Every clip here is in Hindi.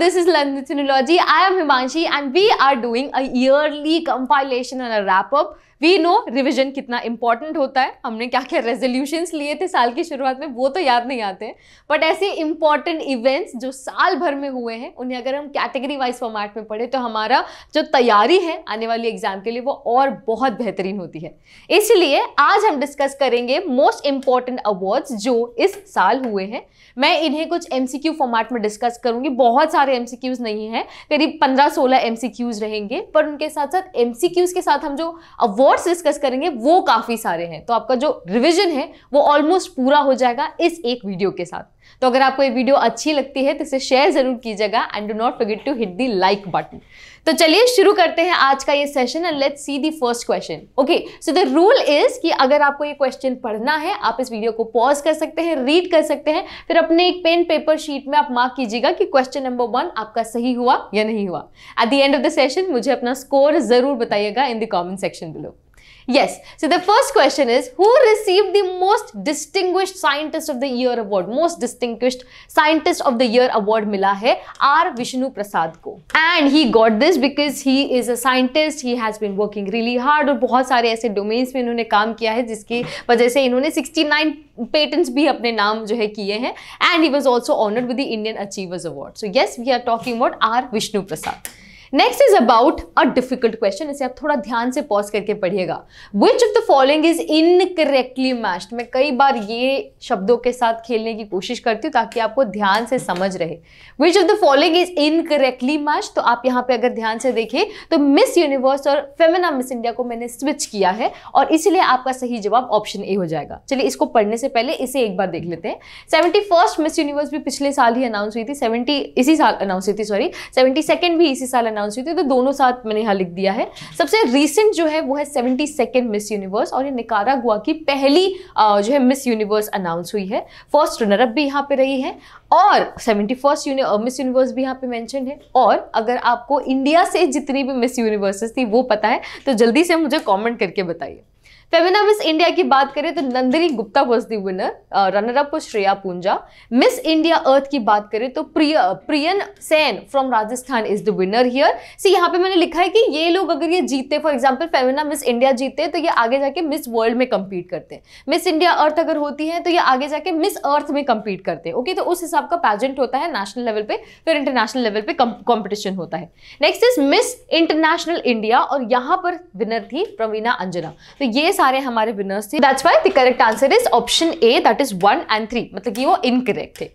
this is London Sinology. I am Himanshi and we are doing a yearly compilation and a wrap-up we know revision कितना इंपॉर्टेंट होता है हमने क्या क्या रेजोल्यूशंस लिए थे साल की शुरुआत में वो तो याद नहीं आते बट ऐसे इंपॉर्टेंट इवेंट्स जो साल भर में हुए हैं उन्हें अगर हम कैटेगरी वाइज फॉर्मेट में पढ़े तो हमारा जो तैयारी है आने वाली एग्जाम के लिए वो और बहुत बेहतरीन होती है इसलिए आज हम डिस्कस करेंगे मोस्ट इंपॉर्टेंट अवार्ड्स जो इस साल हुए हैं मैं इन्हें कुछ क्यू फॉर्मेट में डिस्कस करूंगी बहुत सारे क्यूज नहीं है करीब एम सी क्यूज रहेंगे पर उनके साथ साथ एमसीक्यूज के साथ हम जो अवार्ड नोट्स डिस्कस करेंगे वो काफ़ी सारे हैं तो आपका जो रिविजन है वो ऑलमोस्ट पूरा हो जाएगा इस एक वीडियो के साथ तो अगर आपको ये वीडियो अच्छी लगती है तो इसे शेयर जरूर कीजिएगा and do not forget to hit the like button तो चलिए शुरू करते हैं आज का ये session and let's see the first question okay so the rule is कि अगर आपको ये क्वेश्चन पढ़ना है आप इस वीडियो को पॉज कर सकते हैं रीड कर सकते हैं फिर अपने एक पेन पेपर शीट में आप मार्क कीजिएगा कि क्वेश्चन नंबर वन आपका सही हुआ या नहीं हुआ at the end of the session मुझे अपना स्कोर जरूर बताइएगा in the comment section below Yes. So the first question is who received the most distinguished scientist of the year award? Most distinguished scientist of the year award mila hai R Vishnu Prasad ko. And he got this because he is a scientist. He has been working really hard और bahut सारे aise domains mein unhone काम kiya hai jiski wajah se इन्होंने 69 पेटेंट्स भी अपने नाम जो है किए हैं and he was also honoured with the Indian achievers award so yes we are talking about R Vishnu Prasad next is about a difficult question इसे आप थोड़ा ध्यान से पॉज करके पढ़िएगा which of the following is incorrectly matched मैं कई बार ये शब्दों के साथ खेलने की कोशिश करती हूँ ताकि आपको ध्यान से समझ रहे which of the following is incorrectly match तो आप यहाँ पे अगर ध्यान से देखें तो मिस यूनिवर्स और फेमिना मिस इंडिया को मैंने स्विच किया है और इसलिए आपका सही जवाब ऑप्शन ए हो जाएगा चलिए इसको पढ़ने से पहले इसे एक बार देख लेते हैं सेवेंटी मिस यूनिवर्स भी पिछले साल ही अनाउंस हुई थी सेवेंटी इसी साल अनाउंस हुई थी सॉरी सेवेंटी भी इसी साल अनाउंस अनाउंस हुई थी तो दोनों साथ मैंने यहाँ लिख दिया है सबसे रिसेंट जो है वो है सेवेंटी सेकेंड मिस यूनिवर्स और ये निकारा गुआ की पहली जो है मिस यूनिवर्स अनाउंस हुई है फर्स्ट रनरअप भी यहाँ पे रही है और सेवेंटी फर्स्ट मिस यूनिवर्स भी यहाँ पे मैंशन है और अगर आपको इंडिया से जितनी भी मिस यूनिवर्सेस थी वो पता है तो जल्दी से मुझे कॉमेंट करके बताइए फेमिना मिस इंडिया की बात करें तो Nandini Gupta was the winner runner up Shreya Punja Miss India earth की बात करें तो Priya Priyan Sen from Rajasthan is the winner here see यहाँ पे मैंने लिखा है कि ये लोग अगर ये जीते for example Femina Miss India जीते तो ये आगे जाके मिस वर्ल्ड में कम्पीट करते हैं मिस इंडिया अर्थ अगर होती है तो ये आगे जाके मिस अर्थ में कम्पीट करते हैं ओके तो उस हिसाब का पैजेंट होता है नेशनल लेवल पे फिर इंटरनेशनल लेवल पे कॉम्पिटिशन होता है next is Miss International India और यहाँ पर विनर थी प्रवीणा अंजना तो ये सारे हमारे विनर्स थे that's why the correct answer is option A that is one and three मतलब कि वो इनकरेक्ट थे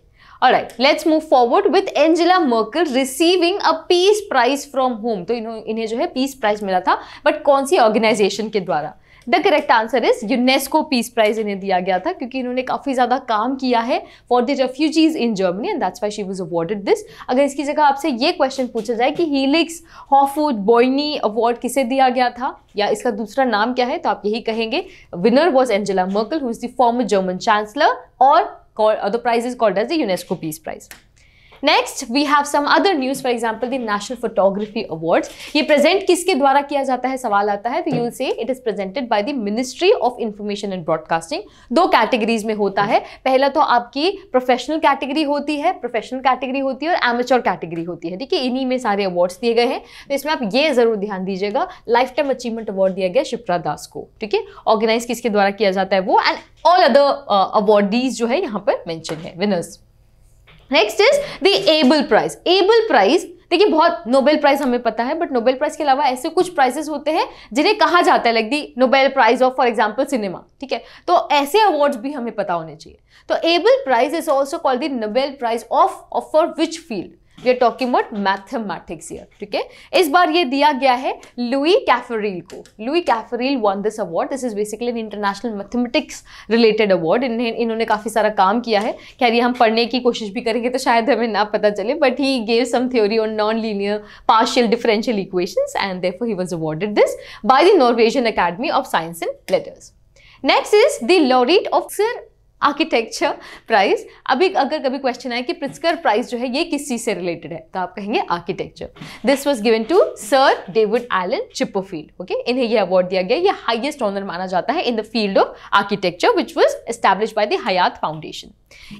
Alright, let's move forward with Angela Merkel receiving a peace prize from whom? तो इन्हों इन्हें जो है peace prize मिला था but कौन सी organization के द्वारा the correct answer is UNESCO peace prize इन्हें दिया गया था क्योंकि इन्होंने काफ़ी ज़्यादा काम किया है for the refugees in Germany and that's why she was awarded this अगर इसकी जगह आपसे ये क्वेश्चन पूछा जाए कि हीलिक्स हॉफूड बॉयनी अवार्ड किसे दिया गया था या इसका दूसरा नाम क्या है तो आप यही कहेंगे winner was Angela Merkel who is the former German chancellor और the prize is called as the UNESCO peace prize next we have some other news for example the national photography award ये प्रेजेंट किसके द्वारा किया जाता है सवाल आता है तो यूल से it is presented by the ministry of information and broadcasting दो कैटेगरीज में होता है पहला तो आपकी प्रोफेशनल कैटेगरी होती है प्रोफेशनल कैटेगरी होती है और एमेचोर कैटेगरी होती है ठीक है इन्हीं में सारे अवार्ड्स दिए गए हैं तो इसमें आप ये जरूर ध्यान दीजिएगा लाइफ टाइम अचीवमेंट अवार्ड दिया गया शिप्रा दास को ठीक है ऑर्गेनाइज किसके द्वारा किया जाता है वो एंड ऑल अदर अवार्डीज जो है यहाँ पर मैंशन है winners next is the Abel prize Abel prize देखिए बहुत नोबेल प्राइज हमें पता है बट नोबेल प्राइज के अलावा ऐसे कुछ प्राइजेस होते हैं जिन्हें कहा जाता है like the Nobel prize of for example cinema ठीक है तो ऐसे अवार्ड्स भी हमें पता होने चाहिए तो Abel prize is also called the Nobel prize of of for which field we are talking about mathematics year ठीक है इस बार ये दिया गया है लुई कैफरील को Luis Caffarelli won this award this is basically an international mathematics related award इन्हें इन्होंने काफ़ी सारा काम किया है खैर ये हम पढ़ने की कोशिश भी करेंगे तो शायद हमें ना पता चले but he gave some theory on non linear partial differential equations and therefore he was awarded this by the Norwegian academy of science and letters next is the laureate of sir architecture price अभी अगर कभी क्वेश्चन आए कि प्रिस्कर प्राइस जो है ये किस चीज़ से रिलेटेड है तो आप कहेंगे architecture this was given to sir David Alan Chipperfield okay इन्हें ये अवार्ड दिया गया ये हाइएस्ट ऑनर माना जाता है in the field of architecture which was establish by the Hyatt foundation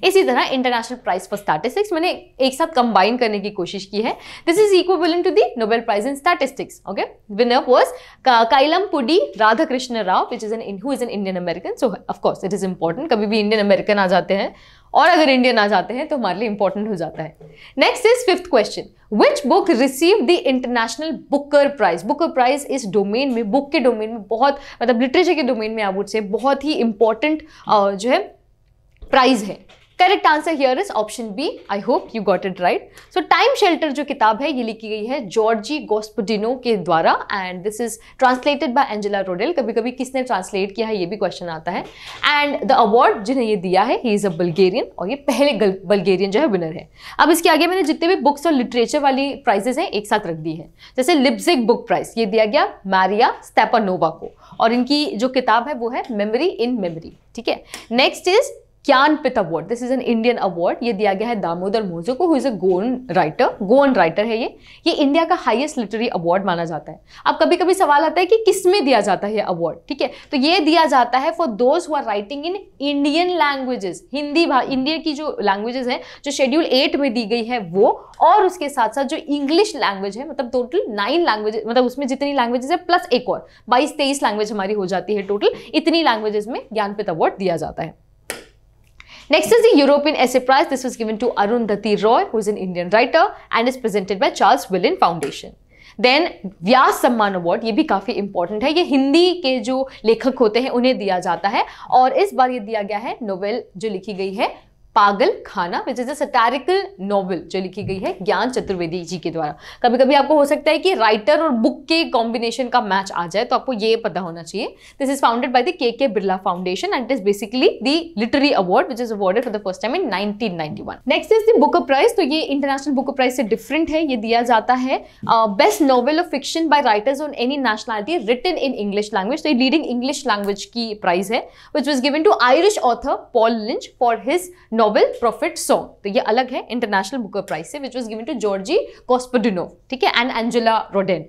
इसी तरह इंटरनेशनल प्राइज फॉर स्टैटिस्टिक्स मैंने एक साथ कंबाइन करने की कोशिश की है this is equal to the Nobel prize in statistics okay winner was Calyampudi Radhakrishna Rao which is an who is an Indian American so of course it is important कभी भी इंडियन अमेरिकन आ जाते हैं और अगर इंडियन आ जाते हैं तो हमारे लिए इंपॉर्टेंट हो जाता है next is fifth question which book receive the international booker prize booker prize इस डोमेन में बुक के डोमेन में बहुत मतलब लिटरेचर के डोमेन में आप उठ से बहुत ही इंपॉर्टेंट uh, जो है प्राइज है correct answer here is option B I hope you got it right so time shelter जो किताब है ये लिखी गई है जॉर्जी गोस्पडिनो के द्वारा and this is translated by Angela Rodel कभी कभी किसने ट्रांसलेट किया है ये भी क्वेश्चन आता है एंड द अवार्ड जिन्हें ये दिया है ही इज़ अ बल्गेरियन और ये पहले बल्गेरियन जो है विनर है अब इसके आगे मैंने जितने भी बुक्स और लिटरेचर वाली प्राइजेज हैं एक साथ रख दी है जैसे लिप्सिक बुक प्राइज ये दिया गया मारिया स्टेपानोवा को और इनकी जो किताब है वो है मेमरी इन मेमरी ठीक है next is Jnanpith award this is an Indian award ये दिया गया है दामोदर मोजो को who is a Goan writer Goan writer है ये ये इंडिया का हाईएस्ट लिटरेरी अवार्ड माना जाता है अब कभी कभी सवाल आता है कि किस में दिया जाता है ये अवार्ड ठीक है तो ये दिया जाता है for those who are writing in Indian languages Hindi India की जो लैंग्वेजेस हैं जो शेड्यूल एट में दी गई है वो और उसके साथ साथ जो इंग्लिश लैंग्वेज है मतलब टोटल नाइन लैंग्वेजेस मतलब उसमें जितनी लैंग्वेजेस है प्लस एक और बाईस तेईस लैंग्वेज हमारी हो जाती है टोटल इतनी लैंग्वेजेस में ज्ञानपीठ अवार्ड दिया जाता है Next is the European Essay Prize. This was given to Arundhati Roy, who is an Indian writer and is presented by Charles Willin Foundation. Then Vyas Samman award ये भी काफ़ी इंपॉर्टेंट है ये हिंदी के जो लेखक होते हैं उन्हें दिया जाता है और इस बार ये दिया गया है नोवेल जो लिखी गई है पागल खाना विच इज अटारिकल नॉवल जो लिखी गई है ज्ञान चतुर्वेदी जी के द्वारा कभी कभी आपको हो सकता है कि राइटर और बुक के कॉम्बिनेशन का मैच आ जाए तो आपको ये पता होना चाहिए this is founded by the K K Birla foundation and it is basically the literary award which is awarded for the first time in nineteen next is the book prize तो ये इंटरनेशनल बुक प्राइज से डिफरेंट है ये दिया जाता है best novel of fiction by writers on any nationality written in English language तो ये लीडिंग इंग्लिश लैंग्वेज की प्राइज है which was given to Irish author Paul Lynch for his novel novel prophet song तो ये अलग है इंटरनेशनल बुकर प्राइज से which was given to Georgi Gospodinov ठीक है and Angela Rodel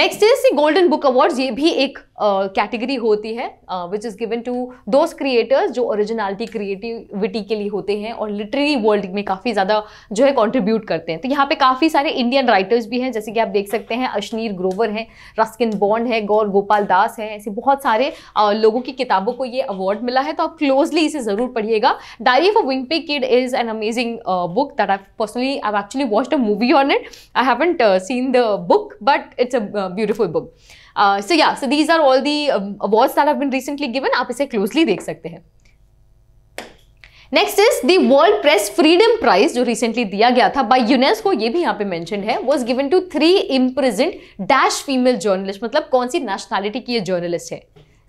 next is golden book award ये भी एक कैटेगरी uh, होती है which is given to those creators जो ओरिजिनलिटी क्रिएटिविटी के लिए होते हैं और लिटरेरी वर्ल्ड में काफ़ी ज़्यादा जो है कॉन्ट्रीब्यूट करते हैं तो यहाँ पे काफ़ी सारे इंडियन राइटर्स भी हैं जैसे कि आप देख सकते हैं अश्नीर ग्रोवर हैं रस्किन बॉन्ड है गौर गोपाल दास है ऐसे बहुत सारे uh, लोगों की किताबों को ये अवार्ड मिला है तो आप क्लोजली इसे ज़रूर पढ़िएगा डायरी ऑफ अ पे kid is an amazing book that I personally I actually watch a movie on it I haven't seen the book but it's a beautiful book so yeah so these are all the the that um, awards that have आप इसे क्लोजली देख सकते हैं next is the world press freedom prize जो रिसेंटली दिया गया था बाई यूनेस्को ये भी यहाँ पे मैंशन है was given to three imprisoned dash female journalist मतलब कौन सी नेशनैलिटी की ये जर्नलिस्ट है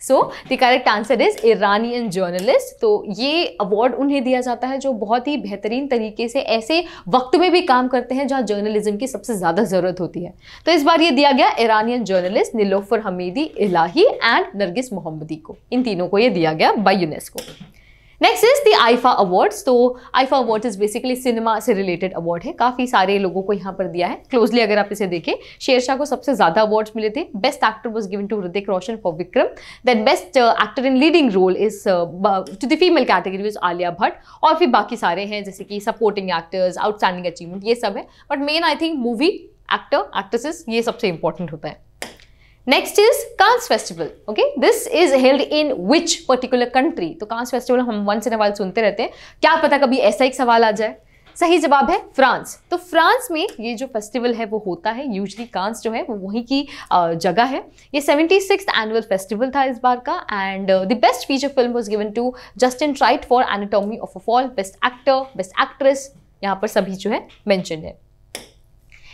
so the correct answer is Iranian journalist तो ये अवार्ड उन्हें दिया जाता है जो बहुत ही बेहतरीन तरीके से ऐसे वक्त में भी काम करते हैं जहाँ जर्नलिज्म की सबसे ज़्यादा ज़रूरत होती है तो इस बार ये दिया गया Iranian journalist Niloofar Hamedi Elahe and Narges Mohammadi को इन तीनों को ये दिया गया by UNESCO next is the IIFA awards तो IIFA award is basically cinema से रिलेटेड अवार्ड है काफ़ी सारे लोगों को यहाँ पर दिया है क्लोजली अगर आप इसे देखें शेरशाह को सबसे ज़्यादा अवार्ड्स मिले थे best actor was given to Hrithik Roshan for Vikram then best actor in leading role is to the female category is Alia Bhatt और फिर बाकी सारे हैं जैसे कि सपोर्टिंग एक्टर्स आउटस्टैंडिंग अचीवमेंट ये सब है but main I think movie actor actresses ये सबसे इंपॉर्टेंट होता है next is Cannes festival okay this is held in which particular country तो कांस फेस्टिवल हम वन इन अवाल सुनते रहते हैं क्या पता कभी ऐसा एक सवाल आ जाए सही जवाब है फ्रांस तो फ्रांस में ये जो फेस्टिवल है वो होता है यूजली कांस जो है वो वहीं की जगह है ये सेवेंटी सिक्स एनुअल फेस्टिवल था इस बार का and the best feature film was given to Justine Triet for anatomy of a fall best actor best actress यहाँ पर सभी जो है मैंशन है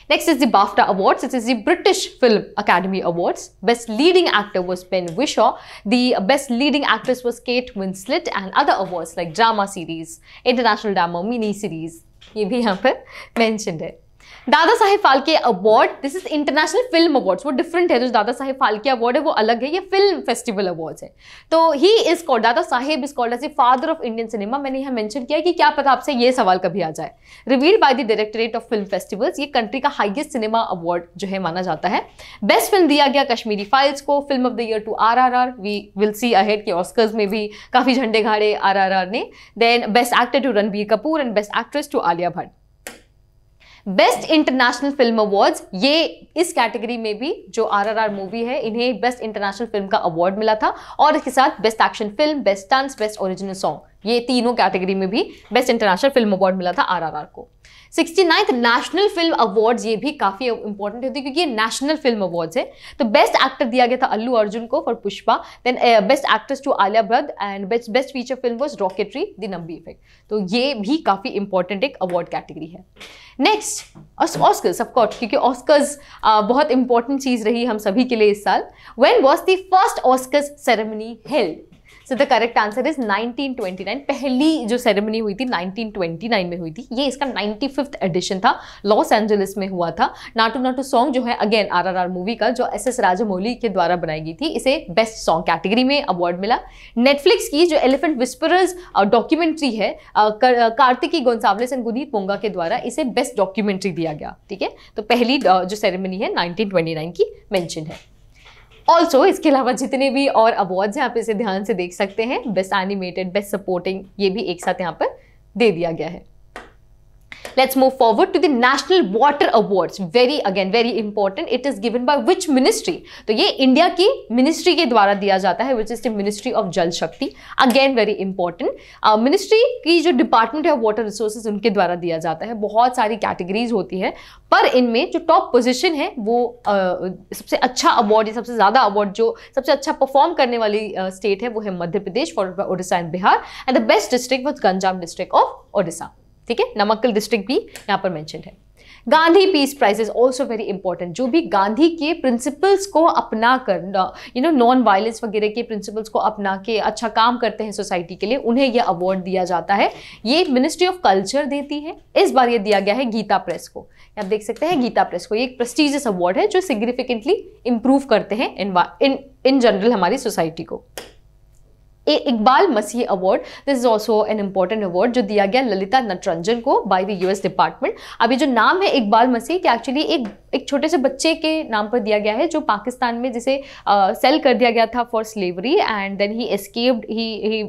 Next is the BAFTA Awards. It is the British Film Academy Awards. Best Leading Actor was Ben Wishaw. The Best Leading Actress was Kate Winslet and other awards like Drama Series, International Drama Mini Series. ये भी यहाँ mentioned है. Dadasaheb Phalke award this is international film awards वो डिफरेंट है जो दादा साहेब फालके अवार्ड है वो अलग है ये फिल्म फेस्टिवल अवार्ड्स है तो ही is called Dadasaheb is called as a father of Indian cinema मैंने यहाँ मैंशन किया कि क्या पता आपसे ये सवाल कभी आ जाए revealed by the directorate of film festivals ये कंट्री का हाइएस्ट सिनेमा अवार्ड जो है माना जाता है बेस्ट फिल्म दिया गया कश्मीरी फाइल्स को film of the year to R R R we will see ahead के ऑस्कर्स में भी काफ़ी झंडे गाड़े आर आर आर ने then best actor to Ranbir Kapoor and best actress to Alia Bhatt best international film awards ये इस कैटेगरी में भी जो आरआरआर मूवी है इन्हें बेस्ट इंटरनेशनल फिल्म का अवार्ड मिला था और इसके साथ best action film best dance best original song ये तीनों कैटेगरी में भी बेस्ट इंटरनेशनल फिल्म अवार्ड मिला था आरआरआर को sixty ninth national film awards ये भी काफ़ी इंपॉर्टेंट होती है क्योंकि ये नेशनल फिल्म अवार्ड्स है तो बेस्ट एक्टर दिया गया था अल्लू अर्जुन को for Pushpa then best actress to Alia Bhatt and best best feature film was Rocketry the Nambi effect तो ये भी काफ़ी इंपॉर्टेंट एक अवार्ड कैटेगरी है नेक्स्ट ऑस्कर्स ऑफकोर्स क्योंकि ऑस्कर्स uh, बहुत इंपॉर्टेंट चीज़ रही हम सभी के लिए इस साल when was the first Oscars ceremony held so the correct answer is 1929 पहली जो सेरेमनी हुई थी 1929 में हुई थी ये इसका नाइन्टी एडिशन था लॉस एंजलिस में हुआ था नाटू नाटू सॉन्ग जो है अगेन आरआरआर मूवी का जो एस एस राजमौली के द्वारा बनाई गई थी इसे बेस्ट सॉन्ग कैटेगरी में अवार्ड मिला नेटफ्लिक्स की जो एलिफेंट विस्परर्स डॉक्यूमेंट्री है कार्तिकी गोन्सावलेस एंड गुनीत पोंगा के द्वारा इसे बेस्ट डॉक्यूमेंट्री दिया गया ठीक है तो पहली जो सेरेमनी है नाइनटीन की मैंशन है ऑल्सो इसके अलावा जितने भी और अवार्ड्स हैं आप इसे ध्यान से देख सकते हैं बेस्ट एनिमेटेड बेस्ट सपोर्टिंग ये भी एक साथ यहाँ पर दे दिया गया है let's move forward to the National Water Awards. Very again, very important. It is given by which ministry? तो ये इंडिया की मिनिस्ट्री के द्वारा दिया जाता है which is the ministry of Jal Shakti again very important ministry की जो डिपार्टमेंट है वाटर रिसोर्सेज उनके द्वारा दिया जाता है बहुत सारी कैटेगरीज होती है पर इनमें जो टॉप पोजिशन है वो uh, सबसे अच्छा अवार्ड या सबसे ज़्यादा अवार्ड जो सबसे अच्छा परफॉर्म करने वाली स्टेट uh, है वो है Madhya Pradesh for Orissa and Bihar and the best district was Ganjam district of Orissa ठीक है नमक्कल डिस्ट्रिक्ट भी यहाँ पर मैंशन है Gandhi peace prize is also very important जो भी गांधी के प्रिंसिपल्स को अपना कर यू नो नॉन वायलेंस वगैरह के प्रिंसिपल्स को अपना के अच्छा काम करते हैं सोसाइटी के लिए उन्हें यह अवार्ड दिया जाता है ये मिनिस्ट्री ऑफ कल्चर देती है इस बार ये दिया गया है गीता प्रेस को आप देख सकते हैं गीता प्रेस को ये एक प्रेस्टिजियस अवार्ड है जो सिग्निफिकेंटली इंप्रूव करते हैं इन इन जनरल हमारी सोसाइटी को Iqbal Masih award this is also an important award जो दिया गया ललिता नटरंजन को बाय द यूएस डिपार्टमेंट अभी जो नाम है इकबाल मसीह के एक्चुअली एक एक छोटे से बच्चे के नाम पर दिया गया है जो पाकिस्तान में जिसे सेल uh, कर दिया गया था for slavery and then he escaped he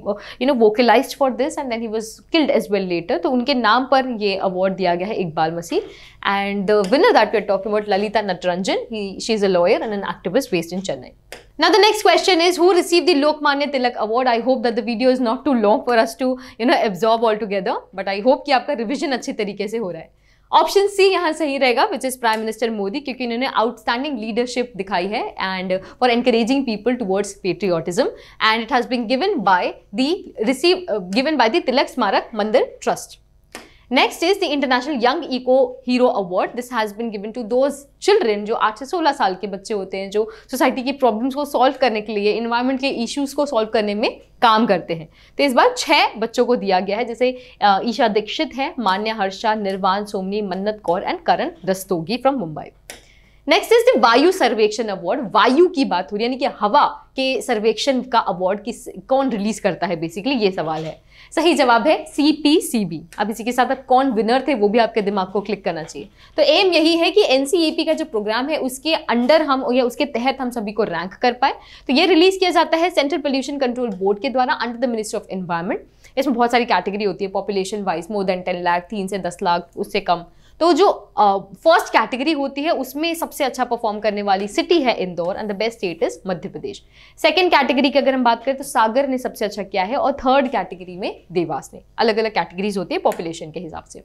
you know vocalize for this and then he was killed as well later तो उनके नाम पर ये अवार्ड दिया गया है Iqbal Masih and the winner that we are talking about Lalitha Natarajan he she is a lawyer and an activist based in Chennai Now the next question is who received the Lokmanya Tilak Award? I hope that the video is not too long for us to you know absorb all together. But I hope कि आपका revision अच्छे तरीके से हो रहा है ऑप्शन सी यहाँ सही रहेगा which is prime minister Modi क्योंकि इन्होंने आउटस्टैंडिंग लीडरशिप दिखाई है and for encouraging people towards patriotism and it has been given by the receive given by the Tilak Smarak Mandir trust next is the international young eco hero award this has been given to those children जो आठ से सोलह साल के बच्चे होते हैं जो सोसाइटी की प्रॉब्लम्स को सॉल्व करने के लिए इन्वायरमेंट के इश्यूज को सॉल्व करने में काम करते हैं तो इस बार छः बच्चों को दिया गया है जैसे ईशा दीक्षित है मान्या Harsha Nirvan Somani Mannat Kaur and Karan Rastogi from Mumbai next is the Vayu Survekshan award वायु की बात हो रही है यानी कि हवा के सर्वेक्षण का अवार्ड किस कौन रिलीज करता है बेसिकली ये सवाल है सही जवाब है सी पी सी बी अब इसी के साथ आप कौन विनर थे वो भी आपके दिमाग को क्लिक करना चाहिए तो एम यही है कि एन का जो प्रोग्राम है उसके अंडर हम या उसके तहत हम सभी को रैंक कर पाए तो ये रिलीज किया जाता है सेंट्रल पोल्यूशन कंट्रोल बोर्ड के द्वारा under the ministry of environment इसमें बहुत सारी कैटेगरी होती है population wise more than ten lakh तीन से दस लाख उससे कम तो जो फर्स्ट कैटेगरी होती है उसमें सबसे अच्छा परफॉर्म करने वाली सिटी है Indore and the best state is Madhya Pradesh second category की अगर हम बात करें तो सागर ने सबसे अच्छा किया है और थर्ड कैटेगरी में देवास ने अलग अलग कैटेगरीज होती है पॉपुलेशन के हिसाब से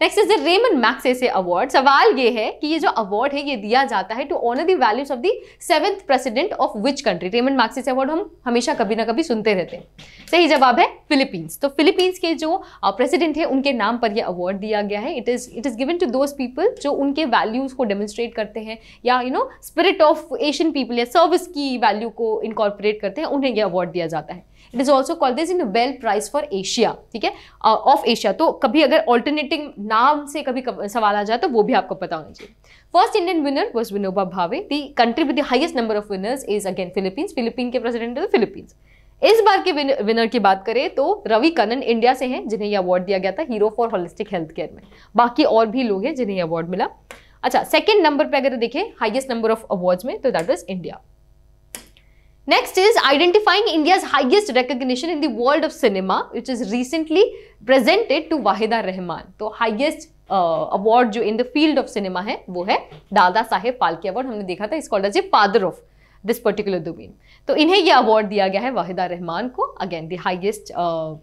next is the Ramon Magsaysay award सवाल ये है कि ये जो अवार्ड है ये दिया जाता है to honour the values of the seventh president of which country Ramon Magsaysay award हम हमेशा कभी ना कभी सुनते रहते हैं सही जवाब है फिलीपींस तो फिलीपींस के जो प्रेसिडेंट है उनके नाम पर यह अवार्ड दिया गया है it is it is given to those people जो उनके वैल्यूज़ को डेमोन्स्ट्रेट करते हैं या you know spirit of Asian people या सर्विस की वैल्यू को इनकॉर्पोरेट करते हैं उन्हें यह अवार्ड दिया जाता है it is also called this Nobel prize for Asia ठीक है ऑफ uh, एशिया तो कभी अगर ऑल्टरनेटिंग नाम से कभी सवाल आ जाए तो वो भी आपको पता होना चाहिए first Indian winner was Vinoba Bhave the country with the number of winners is again Philippines Philippine के प्रेसिडेंट द फिलीपींस इस बार के विनर की बात करें तो रवि कनन इंडिया से हैं जिन्हें यह अवार्ड दिया गया था hero for holistic health care में बाकी और भी लोग हैं जिन्हें यह अवार्ड मिला अच्छा सेकेंड नंबर पर अगर देखें हाइएस्ट नंबर ऑफ अवार्ड्स में तो that was India next is identifying India highest recognition in the world of cinema, which is recently presented to Wahida Rahman. तो हाइएस्ट अवार्ड uh, जो in the field of cinema है वो है दादा साहेब फाल्के अवार्ड हमने देखा था इस as father of this particular domain तो इन्हें ये अवार्ड दिया गया है वाहिदा रहमान को again the highest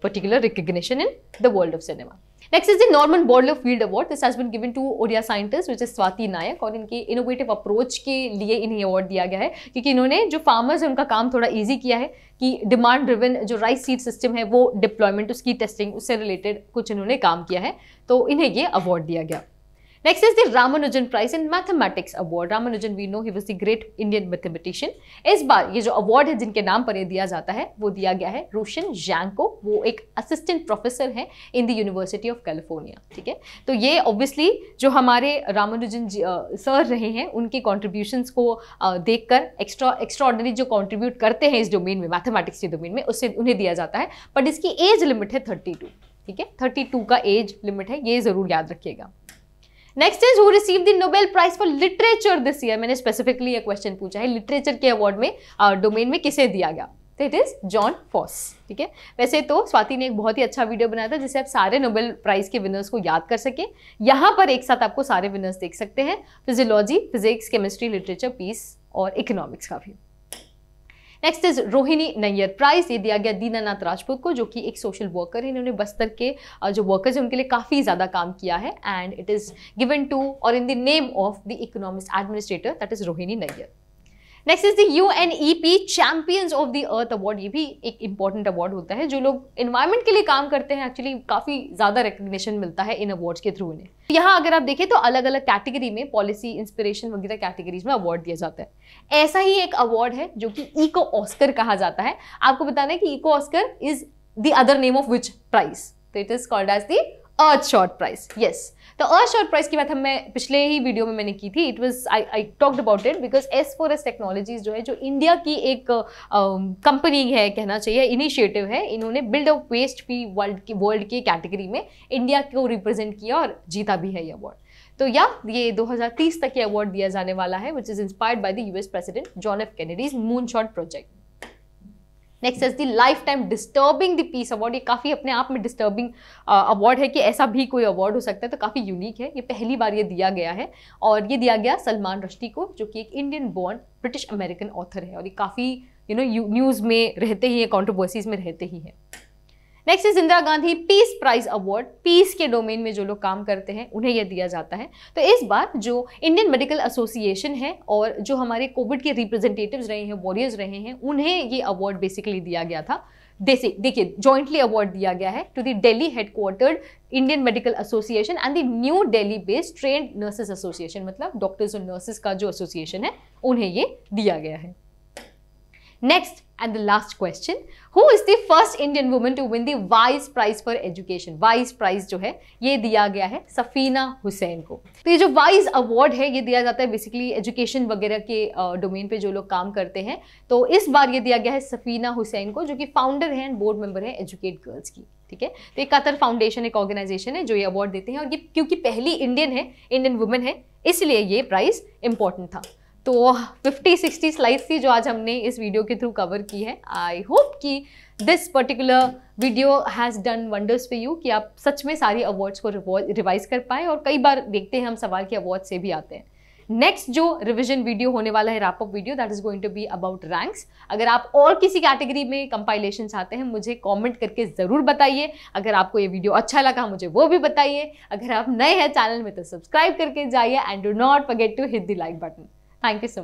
particular recognition in the world of cinema Next is the Norman Borlaug Field Award. This has been given to Odia scientist, which is Swati Nayak, और इनकी इनोवेटिव अप्रोच के लिए इन्हें अवार्ड दिया गया है क्योंकि इन्होंने जो फार्मर्स हैं उनका काम थोड़ा ईजी किया है कि डिमांड ड्रिवन जो राइस सीड सिस्टम है वो डिप्लॉयमेंट उसकी टेस्टिंग उससे रिलेटेड कुछ इन्होंने काम किया है तो इन्हें ये अवार्ड दिया गया Next is the Ramanujan Prize in Mathematics Award. Ramanujan, we know he was the great Indian mathematician. इस बार ये जो अवार्ड है जिनके नाम पर ये दिया जाता है वो दिया गया है रोशन जैंग को वो एक असिस्टेंट प्रोफेसर है in the university of California ठीक है तो ये ऑब्वियसली जो हमारे रामानुजन जी सर रहे हैं उनके कॉन्ट्रीब्यूशंस को देख कर एक्स्ट्रा एक्स्ट्रॉर्डनरी जो कॉन्ट्रीब्यूट करते हैं इस डोमेन में मैथमेटिक्स के डोमेन में उससे उन्हें दिया जाता है बट इसकी एज लिमिट है थर्टी ठीक है थर्टी का एज लिमिट है ये ज़रूर याद रखिएगा next is who receive the Nobel prize for literature this year मैंने स्पेसिफिकली ये क्वेश्चन पूछा है लिटरेचर के अवार्ड में डोमेन में किसे दिया गया तो इट इज़ जॉन फॉस ठीक है वैसे तो स्वाति ने एक बहुत ही अच्छा वीडियो बनाया था जिससे आप सारे नोबेल प्राइज़ के विनर्स को याद कर सके यहाँ पर एक साथ आपको सारे विनर्स देख सकते हैं physiology physics chemistry literature peace और इकोनॉमिक्स का भी next is Rohini Nayyar prize ये दिया गया दीनानाथ राजपूत को जो कि एक सोशल वर्कर है इन्होंने बस्तर के जो वर्कर्स हैं उनके लिए काफ़ी ज़्यादा काम किया है and it is given to और in the name of the economics administrator that is Rohini Nayyar next is the U N E P champions of the earth award ये भी एक इंपॉर्टेंट अवार्ड होता है जो लोग इन्वायरमेंट के लिए काम करते हैं एक्चुअली काफ़ी ज़्यादा रिकग्निशन मिलता है इन अवार्ड्स के थ्रू उन्हें तो यहाँ अगर आप देखें तो अलग अलग कैटेगरी में पॉलिसी इंस्पिरेशन वगैरह कैटेगरीज में अवार्ड दिया जाता है ऐसा ही एक अवार्ड है जो कि इको ऑस्कर कहा जाता है आपको बताना है कि eco Oscar is the other name of which prize तो it is called as the earthshot prize yes तो अर्थ शॉर्ट प्राइस की बात हमें पिछले ही वीडियो में मैंने की थी it was I I talked about it because S four S technologies जो है जो इंडिया की एक कंपनी um, uh, है कहना चाहिए इनिशिएटिव है इन्होंने बिल्ड अप वेस्ट भी वर्ल्ड की वर्ल्ड की कैटेगरी में इंडिया को रिप्रेजेंट किया और जीता भी है ये अवार्ड तो या ये 2030 तक ये अवार्ड दिया जाने वाला है which is inspired by the US president John F Kennedy's moonshot project next is the lifetime disturbing the peace award ये काफ़ी अपने आप में डिस्टर्बिंग अवार्ड uh, है कि ऐसा भी कोई अवार्ड हो सकता है तो काफ़ी यूनिक है ये पहली बार ये दिया गया है और ये दिया गया सलमान रश्दी को जो कि एक Indian born British American author है और ये काफ़ी यू नो न्यूज़ में रहते ही है कॉन्ट्रोवर्सीज में रहते ही है next is Indira Gandhi peace prize award peace के डोमेन में जो लोग काम करते हैं उन्हें यह दिया जाता है तो इस बार जो इंडियन मेडिकल एसोसिएशन है और जो हमारे कोविड के रिप्रेजेंटेटिव रहे हैं वॉरियर्स रहे हैं उन्हें ये अवार्ड बेसिकली दिया गया था देखिए जॉइंटली अवार्ड दिया गया है to the Delhi headquartered Indian medical association and the new Delhi based trained nurses association मतलब डॉक्टर्स और नर्सेज का जो एसोसिएशन है उन्हें ये दिया गया है Next and the last question, who is the first Indian woman to win the Vice Prize for Education? Vice Prize जो है ये दिया गया है सफीना हुसैन को तो ये जो वाइज अवार्ड है ये दिया जाता है बेसिकली एजुकेशन वगैरह के डोमेन पे जो लोग काम करते हैं तो इस बार ये दिया गया है सफीना हुसैन को जो कि फाउंडर है एंड बोर्ड मेंबर है एजुकेट गर्ल्स की ठीक है तो एक कतर फाउंडेशन एक ऑर्गेनाइजेशन है जो ये अवार्ड देते हैं और ये क्योंकि पहली इंडियन है इंडियन वुमेन है इसलिए ये प्राइज़ इंपॉर्टेंट था तो 50 60 स्लाइस थी जो आज हमने इस वीडियो के थ्रू कवर की है आई होप कि this particular video has done wonders for you कि आप सच में सारी अवार्ड्स को रिवाइज कर पाएँ और कई बार देखते हैं हम सवाल के अवार्ड से भी आते हैं नेक्स्ट जो रिवीजन वीडियो होने वाला है wrap up video that is going to be about ranks अगर आप और किसी कैटेगरी में कंपाइलेशन आते हैं मुझे कमेंट करके ज़रूर बताइए अगर आपको ये वीडियो अच्छा लगा मुझे वो भी बताइए अगर आप नए हैं चैनल में तो सब्सक्राइब करके जाइए and do not forget to hit the like button Thank you so much.